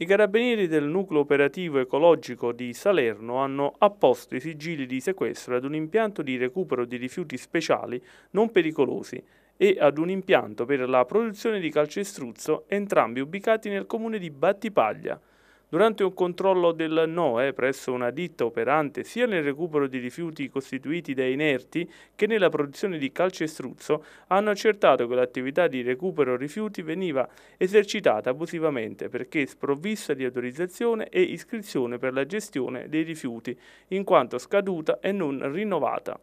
I carabinieri del nucleo operativo ecologico di Salerno hanno apposto i sigilli di sequestro ad un impianto di recupero di rifiuti speciali non pericolosi e ad un impianto per la produzione di calcestruzzo, entrambi ubicati nel comune di Battipaglia. Durante un controllo del NOE presso una ditta operante sia nel recupero di rifiuti costituiti da inerti che nella produzione di calcestruzzo, hanno accertato che l'attività di recupero rifiuti veniva esercitata abusivamente perché sprovvista di autorizzazione e iscrizione per la gestione dei rifiuti, in quanto scaduta e non rinnovata.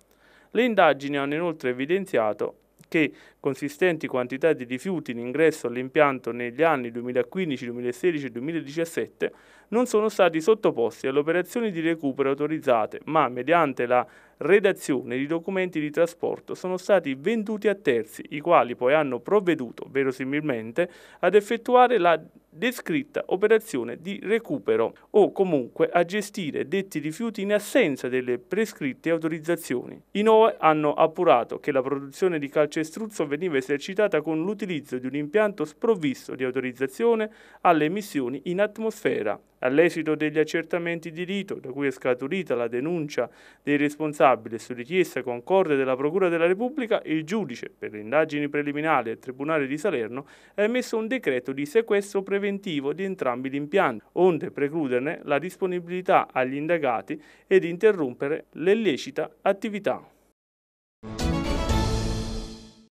Le indagini hanno inoltre evidenziato che consistenti quantità di rifiuti in ingresso all'impianto negli anni 2015, 2016 e 2017 non sono stati sottoposti alle operazioni di recupero autorizzate, ma mediante la redazione di documenti di trasporto sono stati venduti a terzi, i quali poi hanno provveduto, verosimilmente, ad effettuare la descritta operazione di recupero o comunque a gestire detti rifiuti in assenza delle prescritte autorizzazioni. I NOE hanno appurato che la produzione di calcestruzzo veniva esercitata con l'utilizzo di un impianto sprovvisto di autorizzazione alle emissioni in atmosfera All'esito degli accertamenti di rito, da cui è scaturita la denuncia dei responsabili su richiesta concorde della Procura della Repubblica, il giudice per le indagini preliminari del Tribunale di Salerno ha emesso un decreto di sequestro preventivo di entrambi gli impianti, onde precluderne la disponibilità agli indagati ed interrompere l'illecita attività.